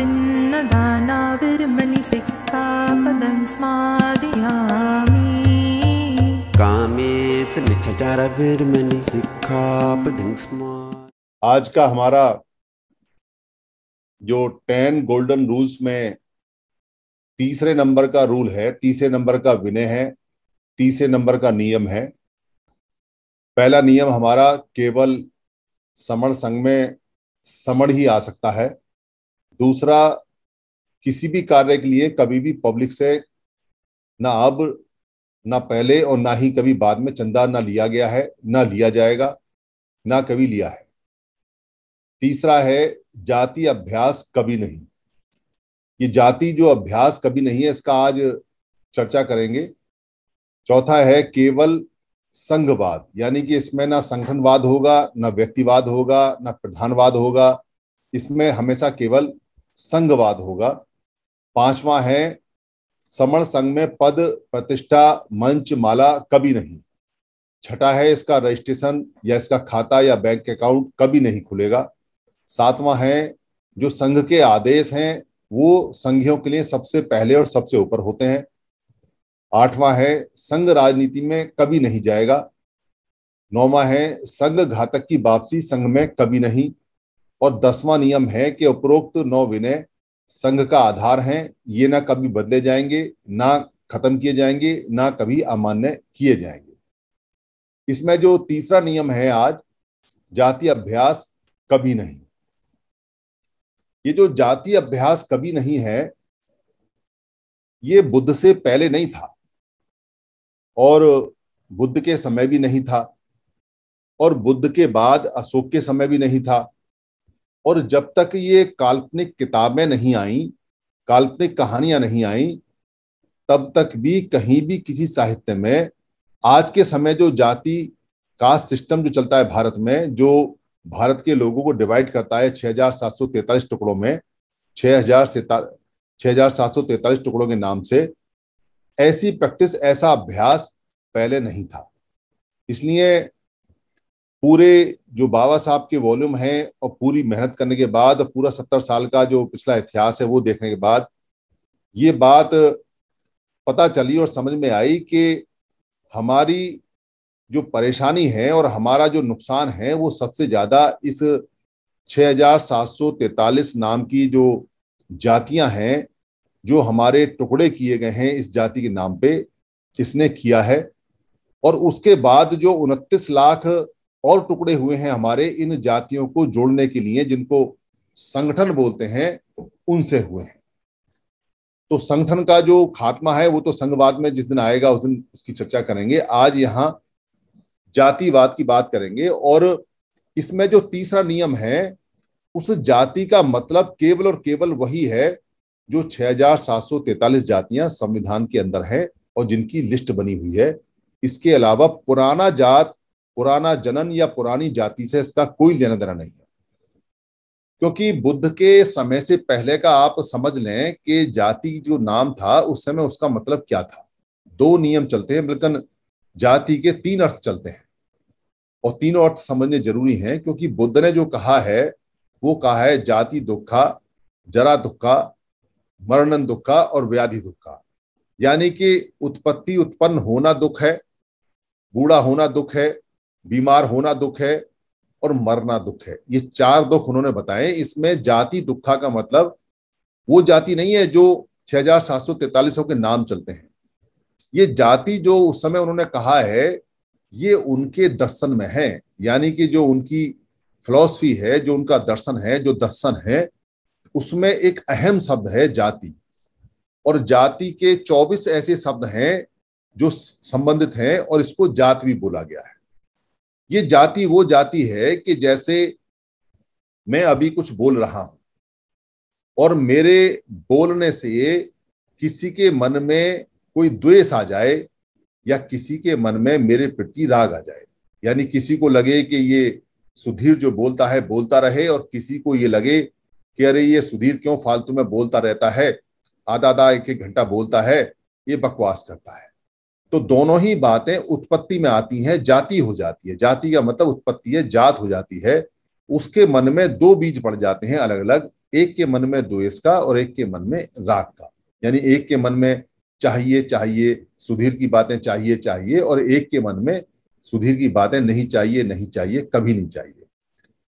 कामे आज का हमारा जो टेन गोल्डन रूल्स में तीसरे नंबर का रूल है तीसरे नंबर का विनय है तीसरे नंबर का नियम है पहला नियम हमारा केवल समण संघ में समण ही आ सकता है दूसरा किसी भी कार्य के लिए कभी भी पब्लिक से ना अब ना पहले और ना ही कभी बाद में चंदा ना लिया गया है ना लिया जाएगा ना कभी लिया है तीसरा है जाति अभ्यास कभी नहीं ये जाति जो अभ्यास कभी नहीं है इसका आज चर्चा करेंगे चौथा है केवल संघवाद यानी कि इसमें ना संगठनवाद होगा ना व्यक्तिवाद होगा ना प्रधानवाद होगा इसमें हमेशा केवल संघवाद होगा पांचवा है समण संघ में पद प्रतिष्ठा मंच माला कभी नहीं छठा है इसका रजिस्ट्रेशन या इसका खाता या बैंक अकाउंट कभी नहीं खुलेगा सातवां है जो संघ के आदेश हैं वो संघियों के लिए सबसे पहले और सबसे ऊपर होते हैं आठवां है संघ राजनीति में कभी नहीं जाएगा नौवा है संघ घातक की वापसी संघ में कभी नहीं और दसवां नियम है कि उपरोक्त नौ विनय संघ का आधार है ये ना कभी बदले जाएंगे ना खत्म किए जाएंगे ना कभी अमान्य किए जाएंगे इसमें जो तीसरा नियम है आज जाति अभ्यास कभी नहीं ये जो जाति अभ्यास कभी नहीं है ये बुद्ध से पहले नहीं था और बुद्ध के समय भी नहीं था और बुद्ध के बाद अशोक के समय भी नहीं था और जब तक ये काल्पनिक किताबें नहीं आईं काल्पनिक कहानियां नहीं आईं तब तक भी कहीं भी किसी साहित्य में आज के समय जो जाति कास्ट सिस्टम जो चलता है भारत में जो भारत के लोगों को डिवाइड करता है छह हजार सात सौ तैतालीस टुकड़ों में छह हजार छह हजार सात सौ तैतालीस टुकड़ों के नाम से ऐसी प्रैक्टिस ऐसा अभ्यास पहले नहीं था इसलिए पूरे जो बाबा साहब के वॉल्यूम है और पूरी मेहनत करने के बाद और पूरा सत्तर साल का जो पिछला इतिहास है वो देखने के बाद ये बात पता चली और समझ में आई कि हमारी जो परेशानी है और हमारा जो नुकसान है वो सबसे ज़्यादा इस 6743 नाम की जो जातियां हैं जो हमारे टुकड़े किए गए हैं इस जाति के नाम पे इसने किया है और उसके बाद जो उनतीस लाख और टुकड़े हुए हैं हमारे इन जातियों को जोड़ने के लिए जिनको संगठन बोलते हैं उनसे हुए हैं तो संगठन का जो खात्मा है वो तो संघवाद में जिस दिन आएगा उस दिन उसकी चर्चा करेंगे आज यहां जातिवाद की बात करेंगे और इसमें जो तीसरा नियम है उस जाति का मतलब केवल और केवल वही है जो 6,743 जातियां संविधान के अंदर है और जिनकी लिस्ट बनी हुई है इसके अलावा पुराना जात पुराना जनन या पुरानी जाति से इसका कोई लेना देना नहीं है क्योंकि बुद्ध के समय से पहले का आप समझ लें कि जाति जो नाम था उस समय उसका मतलब क्या था दो नियम चलते हैं बल्कि जाति के तीन अर्थ चलते हैं और तीनों अर्थ समझने जरूरी हैं क्योंकि बुद्ध ने जो कहा है वो कहा है जाति दुखा जरा दुखा मरणन दुखा और व्याधि दुखा यानी कि उत्पत्ति उत्पन्न होना दुख है बूढ़ा होना दुख है बीमार होना दुख है और मरना दुख है ये चार दुख उन्होंने बताए इसमें जाति दुखा का मतलब वो जाति नहीं है जो छह हजार सात सौ तैतालीस के नाम चलते हैं ये जाति जो उस समय उन्होंने कहा है ये उनके दर्शन में है यानी कि जो उनकी फिलॉसफी है जो उनका दर्शन है जो दर्शन है उसमें एक अहम शब्द है जाति और जाति के 24 ऐसे शब्द हैं जो संबंधित हैं और इसको जात भी बोला गया है ये जाति वो जाति है कि जैसे मैं अभी कुछ बोल रहा हूं और मेरे बोलने से किसी के मन में कोई द्वेष आ जाए या किसी के मन में मेरे प्रति राग आ जाए यानी किसी को लगे कि ये सुधीर जो बोलता है बोलता रहे और किसी को ये लगे कि अरे ये सुधीर क्यों फालतू में बोलता रहता है आधा आधा एक एक घंटा बोलता है ये बकवास करता है तो दोनों ही बातें उत्पत्ति में आती हैं जाति हो जाती है जाति का मतलब उत्पत्ति है जात हो जाती है उसके मन में दो बीज पड़ जाते हैं अलग अलग एक के मन में द्वेष का और एक के मन में राग का यानी एक के मन में चाहिए चाहिए सुधीर की बातें चाहिए चाहिए और एक के मन में सुधीर की बातें नहीं चाहिए नहीं चाहिए कभी नहीं चाहिए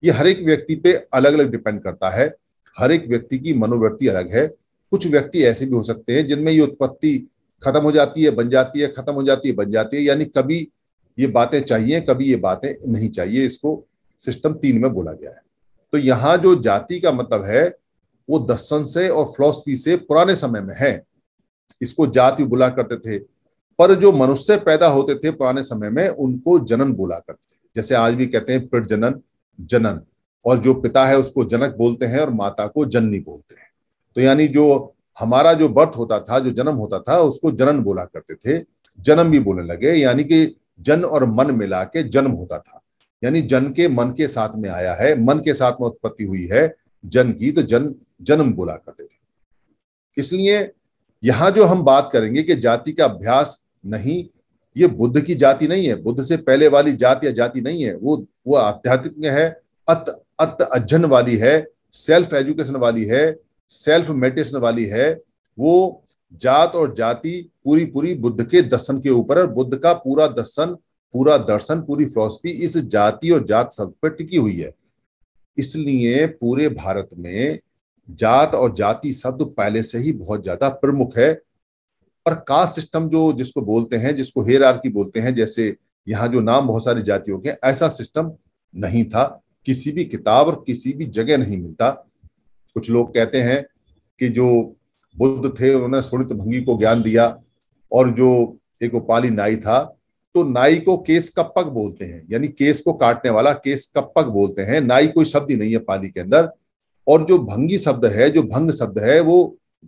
ये हर एक व्यक्ति पे अलग अलग डिपेंड करता है हर एक व्यक्ति की मनोवृत्ति अलग है कुछ व्यक्ति ऐसे भी हो सकते हैं जिनमें ये उत्पत्ति खत्म हो जाती है बन जाती है खत्म हो जाती है बन जाती है यानी कभी ये बातें चाहिए कभी ये बातें नहीं चाहिए इसको सिस्टम तीन में बोला गया है तो यहां जो जाति का मतलब है वो दर्शन से और फिलोसफी से पुराने समय में है इसको जाति बुला करते थे पर जो मनुष्य पैदा होते थे पुराने समय में उनको जनन बोला करते थे जैसे आज भी कहते हैं प्रजनन जनन और जो पिता है उसको जनक बोलते हैं और माता को जननी बोलते हैं तो यानी जो हमारा जो बर्थ होता था जो जन्म होता था उसको जनन बोला करते थे जन्म भी बोलने लगे यानी कि जन और मन मिला के जन्म होता था यानी जन के मन के साथ में आया है मन के साथ में उत्पत्ति हुई है जन की तो जन जन्म बोला करते थे इसलिए यहां जो हम बात करेंगे कि जाति का अभ्यास नहीं ये बुद्ध की जाति नहीं है बुद्ध से पहले वाली जाति या जाति नहीं है वो वो आध्यात्मिक है अत अत अध्ययन वाली है सेल्फ एजुकेशन वाली है सेल्फ मेडिटेशन वाली है वो जात और जाति पूरी पूरी बुद्ध के दर्शन के ऊपर है बुद्ध का पूरा दर्शन पूरा दर्शन पूरी फिलोसफी इस जाति और जात शब्द पर टिकी हुई है इसलिए पूरे भारत में जात और जाति शब्द पहले से ही बहुत ज्यादा प्रमुख है और कास्ट सिस्टम जो जिसको बोलते हैं जिसको हेर बोलते हैं जैसे यहाँ जो नाम बहुत सारी जातियों के ऐसा सिस्टम नहीं था किसी भी किताब और किसी भी जगह नहीं मिलता कुछ लोग कहते हैं कि जो बुद्ध थे उन्होंने स्फुणित भंगी को ज्ञान दिया और जो एक उपाली नाई था तो नाई को केस कप्पक बोलते हैं यानी केस को काटने वाला केस कप्पक बोलते हैं नाई कोई शब्द ही नहीं है पाली के अंदर और जो भंगी शब्द है जो भंग शब्द है वो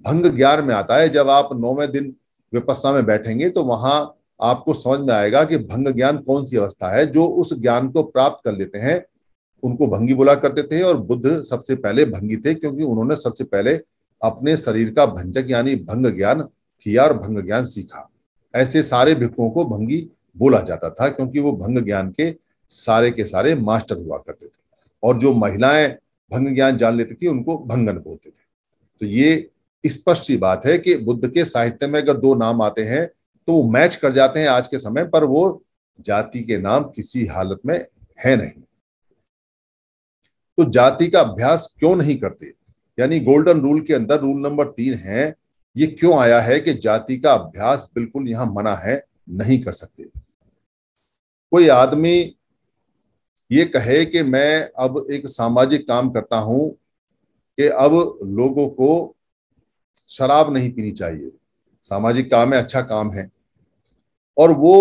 भंग ज्ञान में आता है जब आप नौवे दिन विपसना में बैठेंगे तो वहां आपको समझ में आएगा कि भंग ज्ञान कौन सी अवस्था है जो उस ज्ञान को प्राप्त कर लेते हैं उनको भंगी बोला करते थे और बुद्ध सबसे पहले भंगी थे क्योंकि उन्होंने सबसे पहले अपने शरीर का भंजक यानी भंग ज्ञान किया और भंग ज्ञान सीखा ऐसे सारे भिक्षुओं को भंगी बोला जाता था क्योंकि वो भंग ज्ञान के सारे के सारे मास्टर हुआ करते थे और जो महिलाएं भंग ज्ञान जान लेती थी उनको भंगन बोलते थे तो ये स्पष्ट सी बात है कि बुद्ध के साहित्य में अगर दो नाम आते हैं तो वो मैच कर जाते हैं आज के समय पर वो जाति के नाम किसी हालत में है नहीं तो जाति का अभ्यास क्यों नहीं करते यानी गोल्डन रूल के अंदर रूल नंबर तीन है ये क्यों आया है कि जाति का अभ्यास बिल्कुल यहां मना है नहीं कर सकते कोई आदमी ये कहे कि मैं अब एक सामाजिक काम करता हूं कि अब लोगों को शराब नहीं पीनी चाहिए सामाजिक काम है अच्छा काम है और वो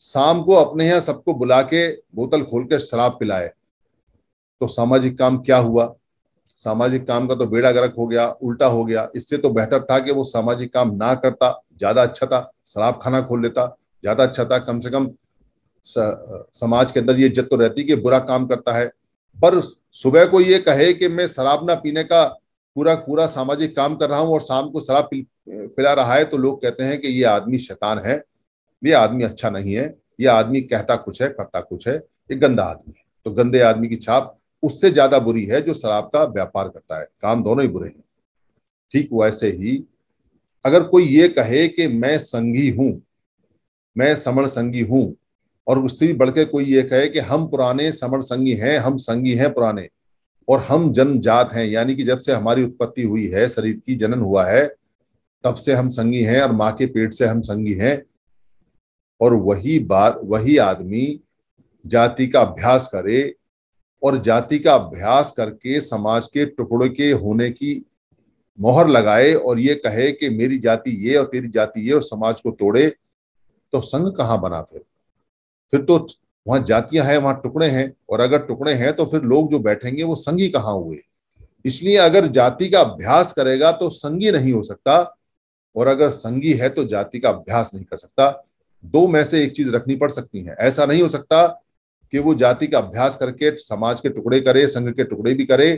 शाम को अपने यहां सबको बुला के बोतल खोल के शराब पिलाए तो सामाजिक काम क्या हुआ सामाजिक काम का तो बेड़ा गर्क हो गया उल्टा हो गया इससे तो बेहतर था कि वो सामाजिक काम ना करता ज्यादा अच्छा था शराब खाना खोल लेता ज्यादा अच्छा था कम से कम समाज के अंदर ये इज्जत तो रहती कि बुरा काम करता है पर सुबह को ये कहे कि मैं शराब ना पीने का पूरा पूरा सामाजिक काम कर रहा हूं और शाम को शराब पिला रहा है तो लोग कहते हैं कि ये आदमी शैतान है ये आदमी अच्छा नहीं है ये आदमी कहता कुछ है करता कुछ है ये गंदा आदमी है तो गंदे आदमी की छाप उससे ज्यादा बुरी है जो शराब का व्यापार करता है काम दोनों ही बुरे हैं ठीक वैसे ही अगर कोई ये कहे कि मैं संगी हूं मैं समण संगी हूं और उससे भी बढ़कर कोई ये कहे कि हम पुराने समण संगी हैं हम संगी हैं पुराने और हम जात हैं यानी कि जब से हमारी उत्पत्ति हुई है शरीर की जनन हुआ है तब से हम संगी हैं और माँ के पेट से हम संगी हैं और वही बात वही आदमी जाति का अभ्यास करे और जाति का अभ्यास करके समाज के टुकड़े के होने की मोहर लगाए और ये कहे कि मेरी जाति ये और तेरी जाति ये और समाज को तोड़े तो संघ कहाँ बना फिर फिर तो वहां जातियां हैं वहां टुकड़े हैं और अगर टुकड़े हैं तो फिर लोग जो बैठेंगे वो संघी कहाँ हुए इसलिए अगर जाति का अभ्यास करेगा तो संघी नहीं हो सकता और अगर संघी है तो जाति का अभ्यास नहीं कर सकता दो में से एक चीज रखनी पड़ सकती है ऐसा नहीं हो सकता कि वो जाति का अभ्यास करके समाज के टुकड़े करे संघ के टुकड़े भी करे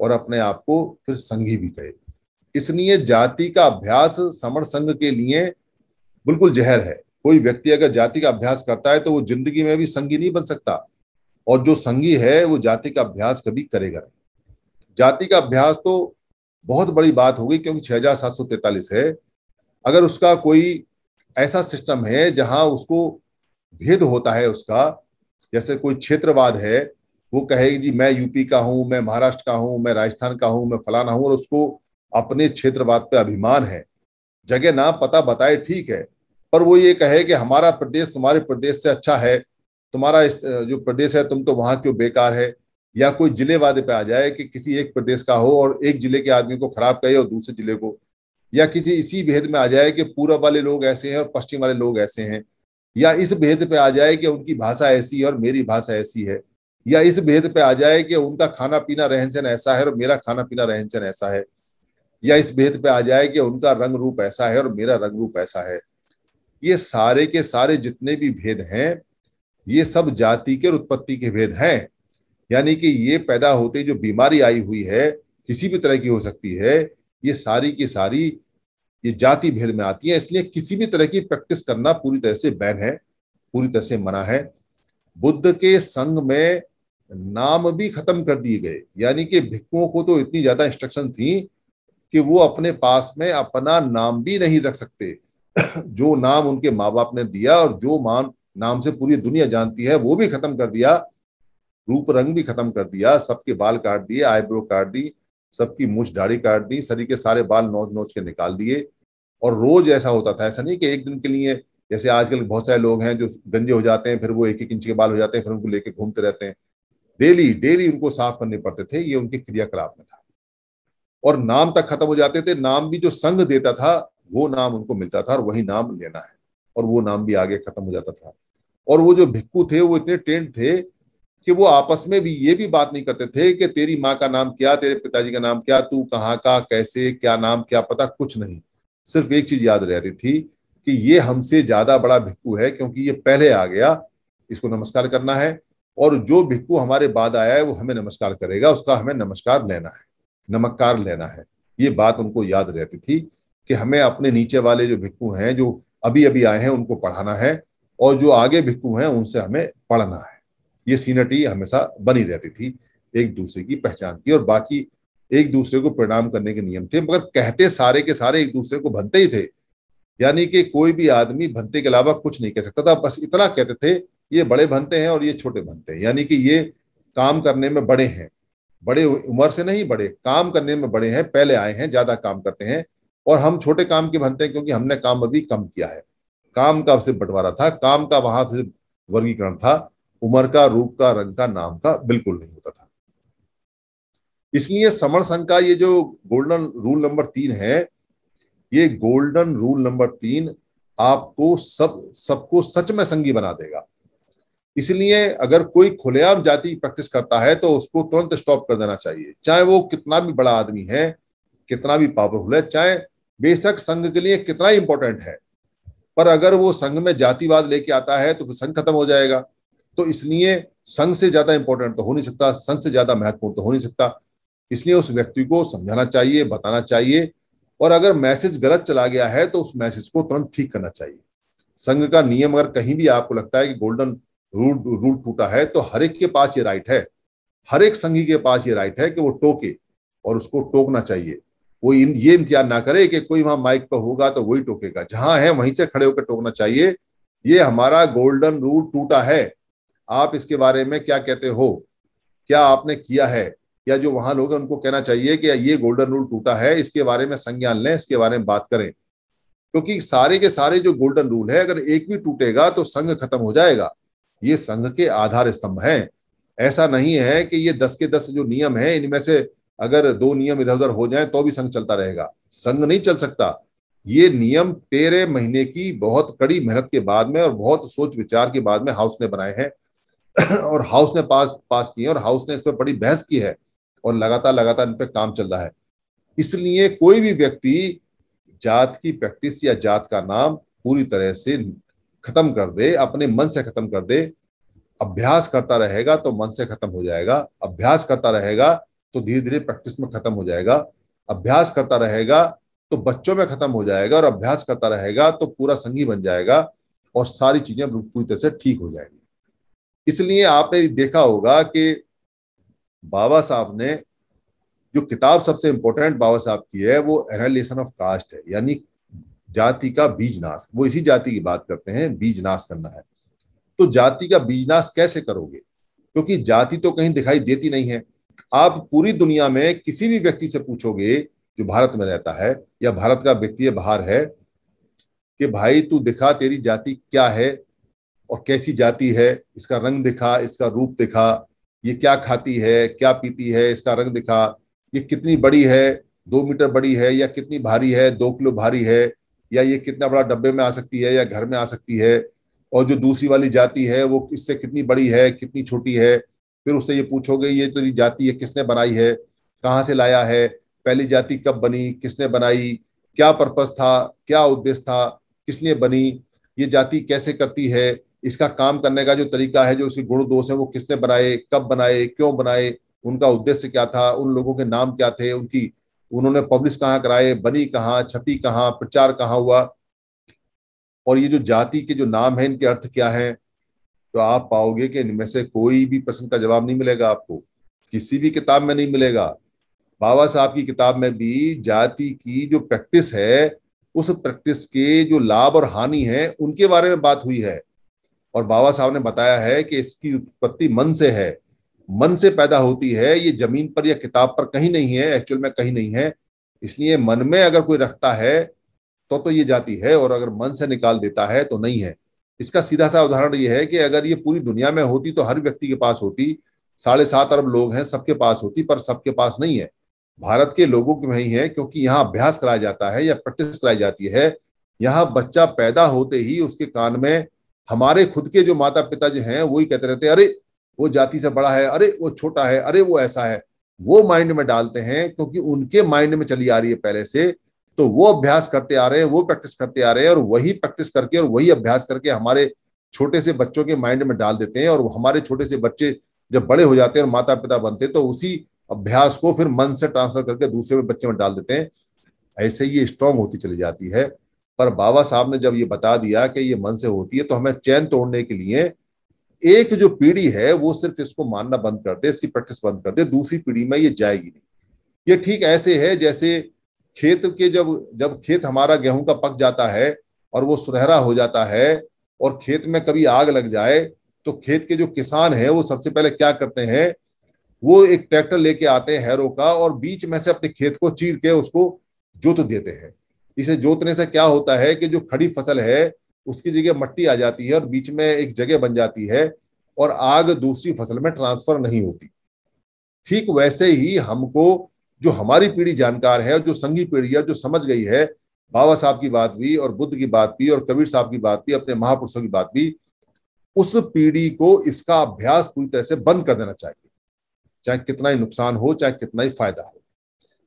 और अपने आप को फिर संघी भी करे इसलिए जाति का अभ्यास समर संघ के लिए बिल्कुल जहर है कोई व्यक्ति अगर जाति का अभ्यास करता है तो वो जिंदगी में भी संघी नहीं बन सकता और जो संघी है वो जाति का अभ्यास कभी करेगा नहीं जाति का अभ्यास तो बहुत बड़ी बात होगी क्योंकि छह हजार सात सौ तैतालीस है अगर उसका कोई ऐसा सिस्टम है जहां उसको भेद होता है उसका जैसे कोई क्षेत्रवाद है वो कहेगी जी मैं यूपी का हूं मैं महाराष्ट्र का हूँ मैं राजस्थान का हूं मैं फलाना हूं और उसको अपने क्षेत्रवाद पे अभिमान है जगह नाम पता बताए ठीक है पर वो ये कहे कि हमारा प्रदेश तुम्हारे प्रदेश से अच्छा है तुम्हारा जो प्रदेश है तुम तो वहां क्यों बेकार है या कोई जिले वादे पे आ जाए कि किसी एक प्रदेश का हो और एक जिले के आदमी को खराब कहे और दूसरे जिले को या किसी इसी भेद में आ जाए कि पूरब वाले लोग ऐसे हैं और पश्चिम वाले लोग ऐसे हैं या इस भेद पे आ जाए कि उनकी भाषा ऐसी है और मेरी भाषा ऐसी है या इस भेद पे आ जाए कि उनका खाना पीना रहन सहन ऐसा है और मेरा खाना पीना रहन सहन ऐसा है या इस भेद पे आ जाए कि उनका रंग रूप ऐसा है और मेरा रंग रूप ऐसा है ये सारे के सारे जितने भी भेद हैं ये सब जाति के उत्पत्ति के भेद हैं यानी कि ये पैदा होते जो बीमारी आई हुई है किसी भी तरह की हो सकती है ये सारी की सारी ये जाति भेद में आती है इसलिए किसी भी तरह की प्रैक्टिस करना पूरी तरह से बैन है पूरी तरह से मना है बुद्ध के संग में नाम भी खत्म कर दिए गए यानी कि भिक्षुओं को तो इतनी ज्यादा इंस्ट्रक्शन थी कि वो अपने पास में अपना नाम भी नहीं रख सकते जो नाम उनके माँ बाप ने दिया और जो मान नाम से पूरी दुनिया जानती है वो भी खत्म कर दिया रूप रंग भी खत्म कर दिया सबके बाल काट दिए आईब्रो काट दी सबकी मुछ दाढ़ी काट दी शरीर के सारे बाल नोच नोच के निकाल दिए और रोज ऐसा होता था ऐसा नहीं कि एक दिन के लिए जैसे आजकल बहुत सारे लोग हैं जो गंजे हो जाते हैं फिर वो एक एक इंच के बाल हो जाते हैं फिर उनको लेके घूमते रहते हैं डेली डेली उनको साफ करने पड़ते थे ये उनके क्रियाकलाप में था और नाम तक खत्म हो जाते थे नाम भी जो संघ देता था वो नाम उनको मिलता था और वही नाम लेना है और वो नाम भी आगे खत्म हो जाता था और वो जो भिक्कू थे वो इतने टेंट थे कि वो आपस में भी ये भी बात नहीं करते थे कि तेरी माँ का नाम क्या तेरे पिताजी का नाम क्या तू कहाँ का कैसे क्या नाम क्या पता कुछ नहीं सिर्फ एक चीज याद रहती थी कि ये हमसे ज्यादा बड़ा भिक्कू है क्योंकि ये पहले आ गया इसको नमस्कार करना है और जो भिक्कू हमारे बाद आया है वो हमें नमस्कार करेगा उसका हमें नमस्कार लेना है नमस्कार लेना है ये बात उनको याद रहती थी कि हमें अपने नीचे वाले जो भिक्कू हैं जो अभी अभी आए हैं उनको पढ़ाना है और जो आगे भिक्कू हैं उनसे हमें पढ़ना है ये सीनटी हमेशा बनी रहती थी एक दूसरे की पहचान की और बाकी एक दूसरे को प्रणाम करने के नियम थे मगर कहते सारे के सारे एक दूसरे को भनते ही थे यानी कि कोई भी आदमी भनते के अलावा कुछ नहीं कह सकता था बस इतना कहते थे ये बड़े भनते हैं और ये छोटे भनते हैं यानी कि ये काम करने में बड़े हैं बड़े उम्र से नहीं बड़े काम करने में बड़े हैं पहले आए हैं ज्यादा काम करते हैं और हम छोटे काम के भनते हैं क्योंकि हमने काम अभी कम किया है काम का सिर्फ बंटवारा था काम का वहां से वर्गीकरण था उम्र का रूप का रंग का नाम का बिल्कुल नहीं होता था इसलिए समण संघ का ये जो गोल्डन रूल नंबर तीन है ये गोल्डन रूल नंबर तीन आपको सब सबको सच में संगी बना देगा इसलिए अगर कोई खुलेआम जाति प्रैक्टिस करता है तो उसको तुरंत स्टॉप कर देना चाहिए चाहे वो कितना भी बड़ा आदमी है कितना भी पावरफुल है चाहे बेशक संघ के लिए कितना इंपॉर्टेंट है पर अगर वो संघ में जातिवाद लेके आता है तो फिर संघ खत्म हो जाएगा तो इसलिए संघ से ज्यादा इंपॉर्टेंट तो हो नहीं सकता संघ से ज्यादा महत्वपूर्ण तो हो नहीं सकता इसलिए उस व्यक्ति को समझाना चाहिए बताना चाहिए और अगर मैसेज गलत चला गया है तो उस मैसेज को तुरंत ठीक करना चाहिए संघ का नियम अगर कहीं भी आपको लगता है कि गोल्डन रूल रूल टूटा है तो हर एक के पास ये राइट है हर एक संघी के पास ये राइट है कि वो टोके और उसको टोकना चाहिए वो इन ये इंतजार ना करे कि कोई वहां माइक पर होगा तो वही टोकेगा जहां है वहीं से खड़े होकर टोकना चाहिए ये हमारा गोल्डन रूल टूटा है आप इसके बारे में क्या कहते हो क्या आपने किया है या जो वहां लोग हैं उनको कहना चाहिए कि ये गोल्डन रूल टूटा है इसके बारे में संज्ञान लें इसके बारे में बात करें क्योंकि सारे के सारे जो गोल्डन रूल है अगर एक भी टूटेगा तो संघ खत्म हो जाएगा ये संघ के आधार स्तंभ हैं ऐसा नहीं है कि ये दस के दस जो नियम है इनमें से अगर दो नियम इधर उधर हो जाए तो भी संघ चलता रहेगा संघ नहीं चल सकता ये नियम तेरह महीने की बहुत कड़ी मेहनत के बाद में और बहुत सोच विचार के बाद में हाउस ने बनाए हैं और हाउस ने पास पास किए और हाउस ने इस पर बड़ी बहस की है और लगातार लगातार इन पर काम चल रहा है इसलिए कोई भी व्यक्ति जात की प्रैक्टिस या जात का नाम पूरी तरह से खत्म कर दे अपने मन से खत्म कर दे अभ्यास करता रहेगा तो मन से खत्म हो जाएगा अभ्यास करता रहेगा तो धीरे धीरे प्रैक्टिस में खत्म हो जाएगा अभ्यास करता रहेगा तो बच्चों में खत्म हो जाएगा और अभ्यास करता रहेगा तो पूरा संगी बन जाएगा और सारी चीजें पूरी तरह से ठीक हो जाएगी इसलिए आपने देखा होगा कि बाबा साहब ने जो किताब सबसे इंपॉर्टेंट बाबा साहब की है वो एनालिसन ऑफ कास्ट है यानी जाति का बीज नाश वो इसी जाति की बात करते हैं बीज नाश करना है तो जाति का बीज नाश कैसे करोगे क्योंकि जाति तो कहीं दिखाई देती नहीं है आप पूरी दुनिया में किसी भी व्यक्ति से पूछोगे जो भारत में रहता है या भारत का व्यक्ति बाहर है कि भाई तू दिखा तेरी जाति क्या है और कैसी जाती है इसका रंग दिखा इसका रूप दिखा ये क्या खाती है क्या पीती है इसका रंग दिखा ये कितनी बड़ी है दो मीटर बड़ी है या कितनी भारी है दो किलो भारी है या ये कितना बड़ा डब्बे में आ सकती है या घर में आ सकती है और जो दूसरी वाली जाति है वो इससे कितनी बड़ी है कितनी छोटी है फिर उससे ये पूछोगे ये तो जाति ये किसने बनाई है कहाँ से लाया है पहली जाति कब बनी किसने बनाई क्या पर्पज था क्या उद्देश्य था किसने बनी ये जाति कैसे करती है इसका काम करने का जो तरीका है जो उसके गुण दोष है वो किसने बनाए कब बनाए क्यों बनाए उनका उद्देश्य क्या था उन लोगों के नाम क्या थे उनकी उन्होंने पब्लिश कहाँ कराए बनी कहाँ छपी कहाँ प्रचार कहाँ हुआ और ये जो जाति के जो नाम है इनके अर्थ क्या है तो आप पाओगे कि इनमें से कोई भी प्रश्न का जवाब नहीं मिलेगा आपको किसी भी किताब में नहीं मिलेगा बाबा साहब की किताब में भी जाति की जो प्रैक्टिस है उस प्रैक्टिस के जो लाभ और हानि है उनके बारे में बात हुई है और बाबा साहब ने बताया है कि इसकी उत्पत्ति मन से है मन से पैदा होती है ये जमीन पर या किताब पर कहीं नहीं है एक्चुअल में कहीं नहीं है इसलिए मन में अगर कोई रखता है तो तो ये जाती है और अगर मन से निकाल देता है तो नहीं है इसका सीधा सा उदाहरण ये है कि अगर ये पूरी दुनिया में होती तो हर व्यक्ति के पास होती साढ़े सात अरब लोग हैं सबके पास होती पर सबके पास नहीं है भारत के लोगों के में ही है क्योंकि यहाँ अभ्यास कराया जाता है या प्रैक्टिस कराई जाती है यहाँ बच्चा पैदा होते ही उसके कान में हमारे खुद के जो माता पिता जो हैं वो ही कहते रहते हैं अरे वो जाति से बड़ा है अरे वो छोटा है अरे वो ऐसा है वो माइंड में डालते हैं क्योंकि उनके माइंड में चली आ रही है पहले से तो वो अभ्यास करते आ रहे हैं वो प्रैक्टिस करते आ रहे हैं और वही प्रैक्टिस करके और वही अभ्यास करके हमारे छोटे से बच्चों के माइंड में डाल देते हैं और हमारे छोटे से बच्चे जब बड़े हो जाते हैं और माता पिता बनते हैं तो उसी अभ्यास को फिर मन से ट्रांसफर करके दूसरे बच्चे में डाल देते हैं ऐसे ही ये स्ट्रांग होती चली जाती है पर बाबा साहब ने जब ये बता दिया कि ये मन से होती है तो हमें चैन तोड़ने के लिए एक जो पीढ़ी है वो सिर्फ इसको मानना बंद कर दे इसकी प्रैक्टिस बंद कर दे दूसरी पीढ़ी में ये जाएगी नहीं ये ठीक ऐसे है जैसे खेत के जब जब खेत हमारा गेहूं का पक जाता है और वो सुनहरा हो जाता है और खेत में कभी आग लग जाए तो खेत के जो किसान है वो सबसे पहले क्या करते हैं वो एक ट्रैक्टर लेके आते हैं हैरो का और बीच में से अपने खेत को चीर के उसको जोत देते हैं इसे जोतने से क्या होता है कि जो खड़ी फसल है उसकी जगह मट्टी आ जाती है और बीच में एक जगह बन जाती है और आग दूसरी फसल में ट्रांसफर नहीं होती ठीक वैसे ही हमको जो हमारी पीढ़ी जानकार है जो संगी पीढ़ी है जो समझ गई है बाबा साहब की बात भी और बुद्ध की बात भी और कबीर साहब की बात भी अपने महापुरुषों की बात भी उस पीढ़ी को इसका अभ्यास पूरी तरह से बंद कर देना चाहिए चाहे कितना ही नुकसान हो चाहे कितना ही फायदा हो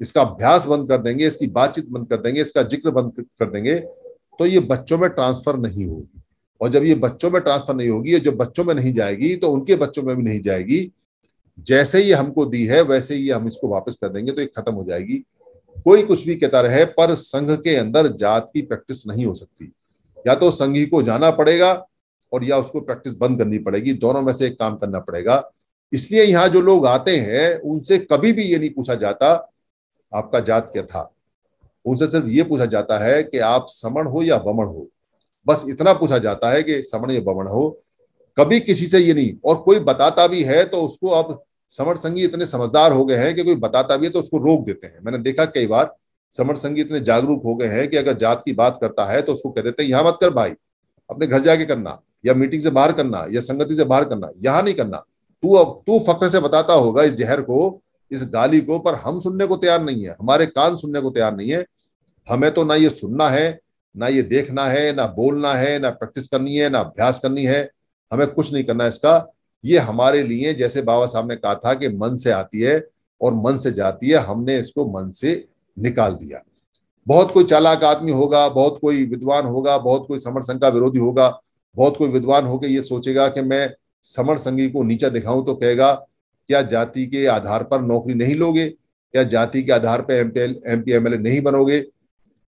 इसका अभ्यास बंद कर देंगे इसकी बातचीत बंद कर देंगे इसका जिक्र बंद कर देंगे तो ये बच्चों में ट्रांसफर नहीं होगी और जब ये बच्चों में ट्रांसफर नहीं होगी जब बच्चों में नहीं जाएगी तो उनके बच्चों में भी नहीं जाएगी जैसे ही हमको दी है वैसे ही हम इसको वापस कर देंगे तो ये खत्म हो जाएगी कोई कुछ भी कहता रहे पर संघ के अंदर जात की प्रैक्टिस नहीं हो सकती या तो संघ को जाना पड़ेगा और या उसको प्रैक्टिस बंद करनी पड़ेगी दोनों में से एक काम करना पड़ेगा इसलिए यहां जो लोग आते हैं उनसे कभी भी ये नहीं पूछा जाता आपका जात क्या था उनसे सिर्फ ये पूछा जाता है कि आप समण हो या बमण हो बस इतना पूछा जाता है कि समण या बमण हो कभी किसी से ये नहीं और कोई बताता भी है तो उसको आप समर संगी इतने समझदार हो गए हैं कि कोई बताता भी है तो उसको रोक देते हैं मैंने देखा कई बार समर संगी इतने जागरूक हो गए हैं कि अगर जात की बात करता है तो उसको कह देते हैं यहां मत कर भाई अपने घर जाके करना या मीटिंग से बाहर करना या संगति से बाहर करना यहाँ नहीं करना तू अब तू फक्र से बताता होगा इस जहर को इस गाली को पर हम सुनने को तैयार नहीं है हमारे कान सुनने को तैयार नहीं है हमें तो ना ये सुनना है ना ये देखना है ना बोलना है ना प्रैक्टिस करनी है ना अभ्यास करनी है हमें कुछ नहीं करना इसका ये हमारे लिए जैसे बाबा साहब ने कहा था कि मन से आती है और मन से जाती है हमने इसको मन से निकाल दिया बहुत कोई चालाक आदमी होगा बहुत कोई विद्वान होगा बहुत कोई समर संघ का विरोधी होगा बहुत कोई विद्वान होकर ये सोचेगा कि मैं समर संघी को नीचा दिखाऊं तो कहेगा क्या जाति के आधार पर नौकरी नहीं लोगे क्या जाति के आधार पर एम पी एम नहीं बनोगे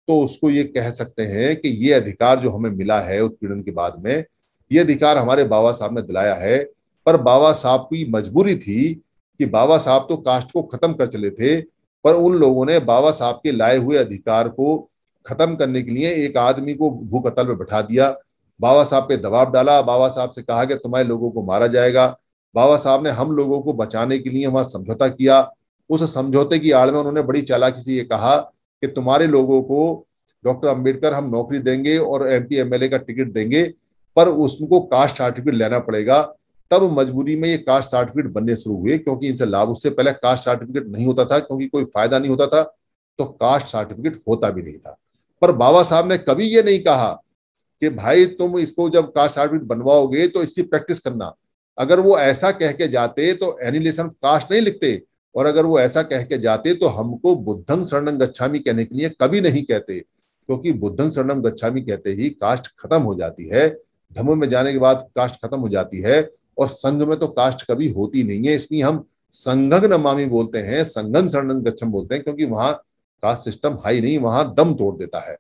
तो उसको ये कह सकते हैं कि ये अधिकार जो हमें मिला है उत्पीड़न के बाद में ये अधिकार हमारे बाबा साहब ने दिलाया है पर बाबा साहब की मजबूरी थी कि बाबा साहब तो कास्ट को खत्म कर चले थे पर उन लोगों ने बाबा साहब के लाए हुए अधिकार को खत्म करने के लिए एक आदमी को भूख में बैठा दिया बाबा साहब पे दबाव डाला बाबा साहब से कहा कि तुम्हारे लोगों को मारा जाएगा बाबा साहब ने हम लोगों को बचाने के लिए वहां समझौता किया उस समझौते की आड़ में उन्होंने बड़ी चालाकी से ये कहा कि तुम्हारे लोगों को डॉक्टर अंबेडकर हम नौकरी देंगे और एम पी का टिकट देंगे पर उसको कास्ट सर्टिफिकेट लेना पड़ेगा तब मजबूरी में ये कास्ट सर्टिफिकेट बनने शुरू हुए क्योंकि इनसे लाभ उससे पहले कास्ट सर्टिफिकेट नहीं होता था क्योंकि कोई फायदा नहीं होता था तो कास्ट सर्टिफिकेट होता भी नहीं था पर बाबा साहब ने कभी ये नहीं कहा कि भाई तुम इसको जब कास्ट सर्टिफिकेट बनवाओगे तो इसकी प्रैक्टिस करना अगर वो ऐसा कह के जाते तो एनिलेशन कास्ट नहीं लिखते और अगर वो ऐसा कह के जाते तो हमको बुद्धम शरणम गच्छामी कहने के लिए कभी नहीं कहते क्योंकि तो बुद्धम शरणम गच्छामी कहते ही कास्ट खत्म हो जाती है धर्म में जाने के बाद कास्ट खत्म हो जाती है और संघ में तो कास्ट कभी होती नहीं है इसलिए हम संघग नमामी बोलते हैं संघन शरणम गच्छम बोलते हैं क्योंकि वहां कास्ट सिस्टम हाई नहीं वहां दम तोड़ देता है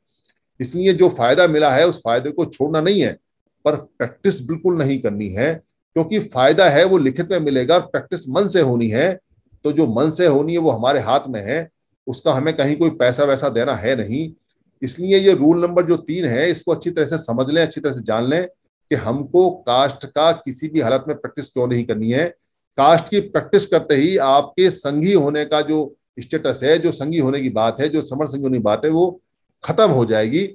इसलिए जो फायदा मिला है उस फायदे को छोड़ना नहीं है पर प्रैक्टिस बिल्कुल नहीं करनी है क्योंकि फायदा है वो लिखित में मिलेगा और प्रैक्टिस मन से होनी है तो जो मन से होनी है वो हमारे हाथ में है उसका हमें कहीं कोई पैसा वैसा देना है नहीं इसलिए ये रूल नंबर जो तीन है इसको अच्छी तरह से समझ लें अच्छी तरह से जान लें कि हमको कास्ट का किसी भी हालत में प्रैक्टिस क्यों नहीं करनी है कास्ट की प्रैक्टिस करते ही आपके संघी होने का जो स्टेटस है जो संघी होने की बात है जो समर संघी होने की बात है वो खत्म हो जाएगी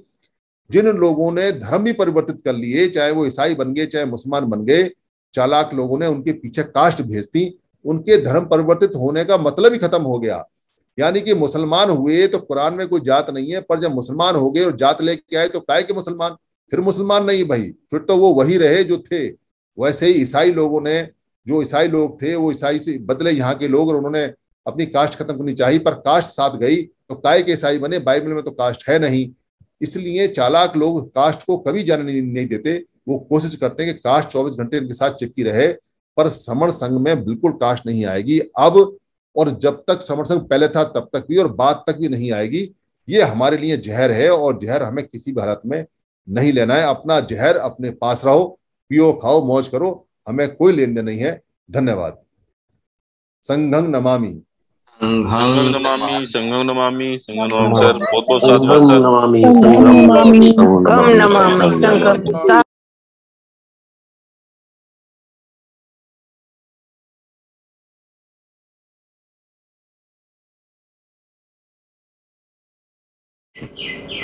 जिन लोगों ने धर्म भी परिवर्तित कर लिए चाहे वो ईसाई बन गए चाहे मुसलमान बन गए चालाक लोगों ने उनके पीछे कास्ट भेज दी उनके धर्म परिवर्तित होने का मतलब ही खत्म हो गया यानी कि मुसलमान हुए तो कुरान में कोई जात नहीं है पर जब मुसलमान हो गए और जात लेके आए तो काय के मुसलमान फिर मुसलमान नहीं भाई फिर तो वो वही रहे जो थे वैसे ही ईसाई लोगों ने जो ईसाई लोग थे वो ईसाई से बदले यहाँ के लोग और उन्होंने अपनी कास्ट खत्म करनी चाहिए पर कास्ट साथ गई तो काय के ईसाई बने बाइबल में तो कास्ट है नहीं इसलिए चालाक लोग कास्ट को कभी जाने नहीं, नहीं देते वो कोशिश करते हैं कि काश 24 घंटे इनके साथ चिपकी रहे पर समर संघ में बिल्कुल काश नहीं आएगी अब और जब तक समर संघ पहले था तब तक भी और बाद तक भी नहीं आएगी ये हमारे लिए जहर है और जहर हमें किसी भी हालत में नहीं लेना है अपना जहर अपने पास रहो पियो खाओ मौज करो हमें कोई लेन देन नहीं है धन्यवाद संघं नमामि संघं नमामि संघं नमामि नमामि नमामि नमामि नमामि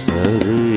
सर